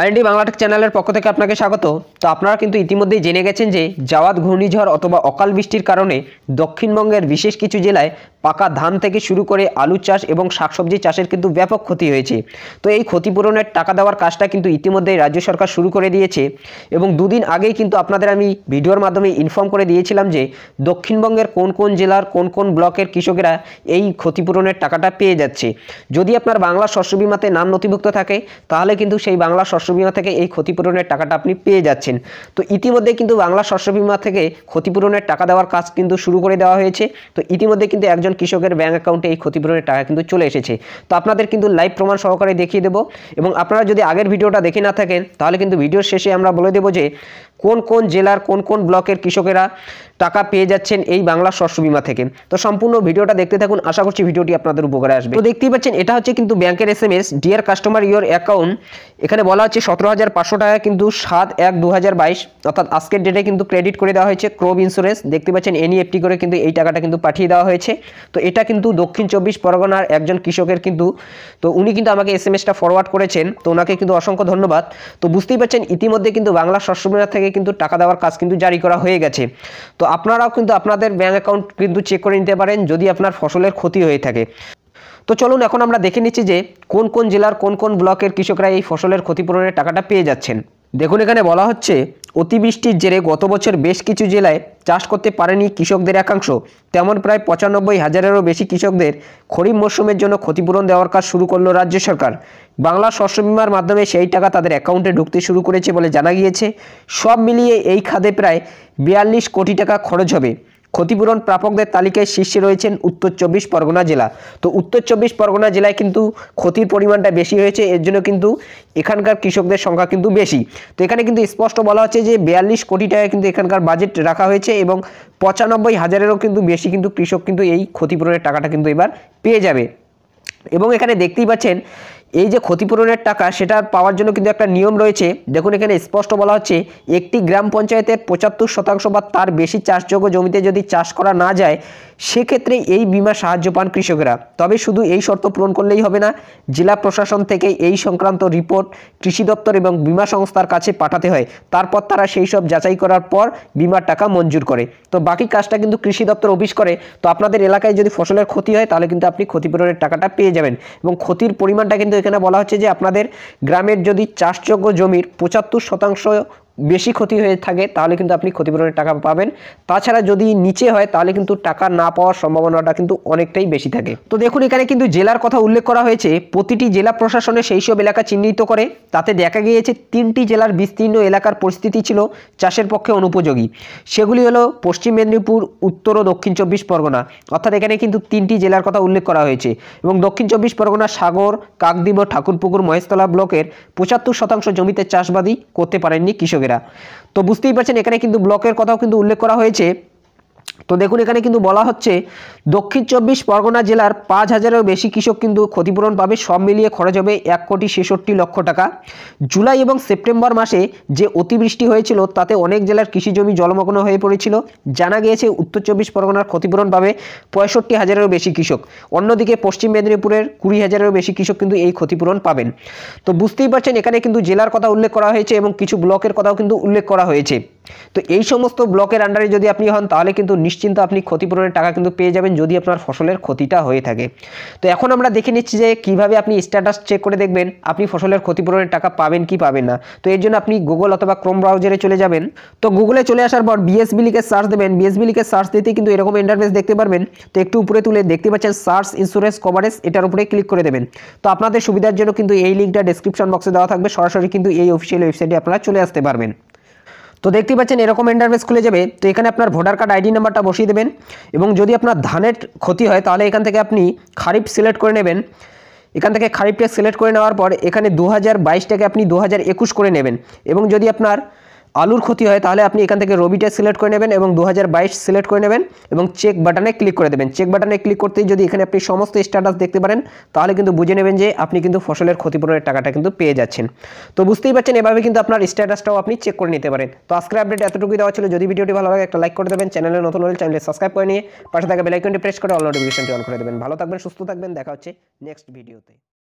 IND Bangla Tech চ্যানেলের পক্ষ থেকে আপনাকে স্বাগত তো আপনারা কিন্তু ইতিমধ্যেই জেনে গেছেন যে জাওয়াত ঘূর্ণিঝড় অথবা অকাল বৃষ্টির কারণে দক্ষিণবঙ্গের বিশেষ কিছু জেলায় পাকা ধান থেকে শুরু করে আলু চাষ এবং শাকসবজি চাষের কিন্তু ব্যাপক ক্ষতি হয়েছে তো এই ক্ষতিপূরণের টাকা দেওয়ার কাজটা কিন্তু ইতিমধ্যেই রাজ্য সরকার শুরু করে দিয়েছে এবং দুদিন আগেই কিন্তু আপনাদের আমি ভিডিওর মাধ্যমে ইনফর্ম করে দিয়েছিলাম যে দক্ষিণবঙ্গের কোন কোন জেলার কোন কোন ব্লকের কৃষকেরা এই ক্ষতিপূরণের টাকাটা পেয়ে যাচ্ছে যদি আপনার বাংলা শস্য বিমাতে নাম নথিভুক্ত থাকে তাহলে কিন্তু সেই বাংলা শস্য বিমা থেকে এই ক্ষতিপূরণের টাকাটা আপনি পেয়ে যাচ্ছেন তো ইতিমধ্যে কিন্তু বাংলা শস্য বিমা থেকে ক্ষতিপূরণের টাকা দেওয়ার কাজ কিন্তু শুরু করে দেওয়া হয়েছে তো ইতিমধ্যে কিন্তু একজন কৃষকের ব্যাঙ্ক অ্যাকাউন্টে এই ক্ষতিপূরণের টাকা কিন্তু চলে এসেছে তো আপনাদের কিন্তু লাইভ প্রমাণ সহকারে দেখিয়ে দেবো এবং আপনারা যদি আগের ভিডিওটা দেখে না থাকেন তাহলে কিন্তু ভিডিওর শেষে আমরা বলে দেবো যে কোন কোন জেলার কোন কোন ব্লকের কৃষকেরা টাকা পেয়ে যাচ্ছেন এই বাংলা শস্য বিমা থেকে তো সম্পূর্ণ ভিডিওটা দেখতে থাকুন আশা করছি ভিডিওটি আপনাদের উপকারে আসবে তো দেখতেই পাচ্ছেন এটা হচ্ছে কিন্তু ব্যাংকের S M S dear customer your account এখানে বলা হচ্ছে সতেরো হাজার পাঁচশো টাকা কিন্তু সাত এক দু হাজার বাইশ অর্থাৎ আজকের ডেটে কিন্তু ক্রেডিট করে দেওয়া হয়েছে ক্রোব ইন্স্যুরেন্স দেখতে পাচ্ছেন এনইএফটি করে কিন্তু এই টাকাটা কিন্তু পাঠিয়ে দেওয়া হয়েছে তো এটা কিন্তু দক্ষিণ চব্বিশ পরগনার একজন কৃষকের কিন্তু তো উনি কিন্তু আমাকে এস এম এসটা ফরওয়ার্ড করেছেন তো ওনাকে কিন্তু অসংখ্য ধন্যবাদ তো বুঝতেই পারছেন ইতিমধ্যে কিন্তু বাংলা শস্য বিমা থেকে কিন্তু টাকা দেওয়ার কাজ কিন্তু জারি করা হয়ে গেছে তো আপনারাও কিন্তু আপনাদের ব্যাঙ্ক অ্যাকাউন্ট কিন্তু চেক করে নিতে পারেন যদি আপনার ফসলের ক্ষতি হয়ে থাকে তো চলুন এখন আমরা দেখে নিচ্ছি যে কোন কোন জেলার কোন কোন ব্লকের কৃষকরা এই ফসলের ক্ষতিপূরণের টাকাটা পেয়ে যাচ্ছেন দেখুন এখানে বলা হচ্ছে অতিবৃষ্টির জেরে গত বছর বেশ কিছু জেলায় চাষ করতে পারেনি কৃষকদের একাংশ তেমন প্রায় পঁচানব্বই হাজারেরও বেশি কৃষকদের খরিফ মরশুমের জন্য ক্ষতিপূরণ দেওয়ার কাজ শুরু করল রাজ্য সরকার বাংলা শস্য বিমার মাধ্যমে সেই টাকা তাদের অ্যাকাউন্টে ঢুকতে শুরু করেছে বলে জানা গিয়েছে সব মিলিয়ে এই খাদে প্রায় বিয়াল্লিশ কোটি টাকা খরচ হবে ক্ষতিপূরণ প্রাপকদের তালিকায় শীর্ষে রয়েছেন উত্তর চব্বিশ পরগনা জেলা তো উত্তর চব্বিশ পরগনা জেলায় কিন্তু ক্ষতির পরিমাণটা বেশি হয়েছে এর জন্য কিন্তু এখানকার কৃষকদের সংখ্যা কিন্তু বেশি তো এখানে কিন্তু স্পষ্ট বলা হচ্ছে যে বিয়াল্লিশ কোটি টাকা কিন্তু এখানকার বাজেট রাখা হয়েছে এবং পঁচানব্বই হাজারেরও কিন্তু বেশি কিন্তু কৃষক কিন্তু এই ক্ষতিপূরণের টাকাটা কিন্তু এবার পেয়ে যাবে এবং এখানে দেখতেই পাচ্ছেন এই যে ক্ষতিপূরণের টাকা সেটা পাওয়ার জন্য কিন্তু একটা নিয়ম রয়েছে দেখুন এখানে স্পষ্ট বলা হচ্ছে একটি গ্রাম পঞ্চায়েতের পঁচাত্তর শতাংশ বা তার বেশি চাষযোগ্য জমিতে যদি চাষ করা না যায় সেক্ষেত্রে এই বিমা সাহায্য পান কৃষকেরা তবে শুধু এই শর্ত পূরণ করলেই হবে না জেলা প্রশাসন থেকে এই সংক্রান্ত রিপোর্ট কৃষি দপ্তর এবং বিমা সংস্থার কাছে পাঠাতে হয় তারপর তারা সেই সব যাচাই করার পর বিমার টাকা মঞ্জুর করে তো বাকি কাজটা কিন্তু কৃষি দপ্তর অফিস করে তো আপনাদের এলাকায় যদি ফসলের ক্ষতি হয় তাহলে কিন্তু আপনি ক্ষতিপূরণের টাকাটা পেয়ে যাবেন এবং ক্ষতির পরিমাণটা কিন্তু সেখানে বলা হচ্ছে যে আপনাদের গ্রামের যদি চাষযোগ্য জমির পঁচাত্তর শতাংশ বেশি ক্ষতি হয়ে থাকে তাহলে কিন্তু আপনি ক্ষতিপূরণের টাকা পাবেন তাছাড়া যদি নিচে হয় তাহলে কিন্তু টাকা না পাওয়ার সম্ভাবনাটা কিন্তু অনেকটাই বেশি থাকে তো দেখুন এখানে কিন্তু জেলার কথা উল্লেখ করা হয়েছে প্রতিটি জেলা প্রশাসনে সেই সব এলাকা চিহ্নিত করে তাতে দেখা গিয়েছে তিনটি জেলার বিস্তীর্ণ এলাকার পরিস্থিতি ছিল চাষের পক্ষে অনুপযোগী সেগুলি হলো পশ্চিম মেদিনীপুর উত্তর ও দক্ষিণ চব্বিশ পরগনা অর্থাৎ এখানে কিন্তু তিনটি জেলার কথা উল্লেখ করা হয়েছে এবং দক্ষিণ চব্বিশ পরগনা সাগর কাকদ্বীপ ঠাকুরপুকুর মহেশতলা ব্লকের পঁচাত্তর শতাংশ জমিতে চাষবাদী করতে পারেননি কৃষকের যোগেরা তো বুঝতেই পারছেন এখানে কিন্তু ব্লকের কথাও কিন্তু উল্লেখ করা হয়েছে তো দেখুন এখানে কিন্তু বলা হচ্ছে দক্ষিণ চব্বিশ পরগনা জেলার পাঁচ হাজারেরও বেশি কৃষক কিন্তু ক্ষতিপূরণ পাবে সব মিলিয়ে খরচ হবে এক কোটি ছেষট্টি লক্ষ টাকা জুলাই এবং সেপ্টেম্বর মাসে যে অতিবৃষ্টি হয়েছিল তাতে অনেক জেলার কৃষি জমি জলমগ্ন হয়ে পড়েছিল জানা গিয়েছে উত্তর চব্বিশ পরগনার ক্ষতিপূরণ পাবে পঁয়ষট্টি হাজারেরও বেশি কৃষক অন্যদিকে পশ্চিম মেদিনীপুরের কুড়ি হাজারেরও বেশি কৃষক কিন্তু এই ক্ষতিপূরণ পাবেন তো বুঝতেই পারছেন এখানে কিন্তু জেলার কথা উল্লেখ করা হয়েছে এবং কিছু ব্লকের কথাও কিন্তু উল্লেখ করা হয়েছে তো এই সমস্ত ব্লকের আন্ডারে যদি আপনি হন তাহলে কিন্তু নিশ্চিন্ত আপনি ক্ষতিপূরণের টাকা কিন্তু পেয়ে যাবেন যদি আপনার ফসলের ক্ষতিটা হয়ে থাকে তো এখন আমরা দেখে নিচ্ছি যে কিভাবে আপনি স্ট্যাটাস চেক করে দেখবেন আপনি ফসলের ক্ষতিপূরণের টাকা পাবেন কি পাবেন না তো এর জন্য আপনি গুগল অথবা ক্রোম ব্রাউজারে চলে যাবেন তো গুগলে চলে আসার পর বিএসবি লিখে সার্চ দেবেন বিএসবি লিখে সার্চ দিতে কিন্তু এরকম ইন্টারফেস দেখতে পারবেন তো একটু উপরে তুলে দেখতে পাচ্ছেন সার্চ ইন্স্যুরেন্স কভারেজ এটার উপরে ক্লিক করে দেবেন তো আপনাদের সুবিধার জন্য কিন্তু এই লিঙ্কটা ডেসক্রিপশন বক্সে দেওয়া থাকবে সরাসরি কিন্তু এই অফিসিয়াল ওয়েবসাইটে আপনারা চলে আসতে পারবেন তো দেখতেই পাচ্ছেন এরকম ইন্টারফেস খুলে যাবে তো এখানে আপনার ভোটার কার্ড আইডি নাম্বারটা বসিয়ে দেবেন এবং যদি আপনার ধানের ক্ষতি হয় তাহলে এখান থেকে আপনি খারিফ সিলেক্ট করে নেবেন এখান থেকে খারিফটা সিলেক্ট করে নেওয়ার পর এখানে দু হাজার বাইশটাকে আপনি দু হাজার একুশ করে নেবেন এবং যদি আপনার আলুর ক্ষতি হয় তাহলে আপনি এখান থেকে রবিটা সিলেক্ট করে নেবেন এবং দু সিলেক্ট করে নেবেন এবং চেক বাটনে ক্লিক করে দেবেন চেক বাটনে ক্লিক করতেই যদি এখানে আপনি সমস্ত স্ট্যাটাস দেখতে পারেন তাহলে কিন্তু বুঝে নেবেন যে আপনি কিন্তু ফসলের ক্ষতিপূরণের টাকাটা কিন্তু পেয়ে যাচ্ছেন তো বুঝতেই পারছেন এভাবে কিন্তু আপনার স্ট্যাটাসটাও আপনি চেক করে নিতে পারেন তো আজকের আপডেট এতটুকুই দেওয়া ছিল যদি ভিডিওটি ভালো লাগে একটা লাইক করে দেবেন চ্যানেলে নতুন হলে চ্যানেলে সাবস্ক্রাইব করে নিয়ে পাশে থাকা বেলাইকনটি প্রেস করে অল নোটিফিকেশনটি অন করে দেবেন ভালো থাকবেন সুস্থ থাকবেন দেখা হচ্ছে নেক্সট ভিডিওতে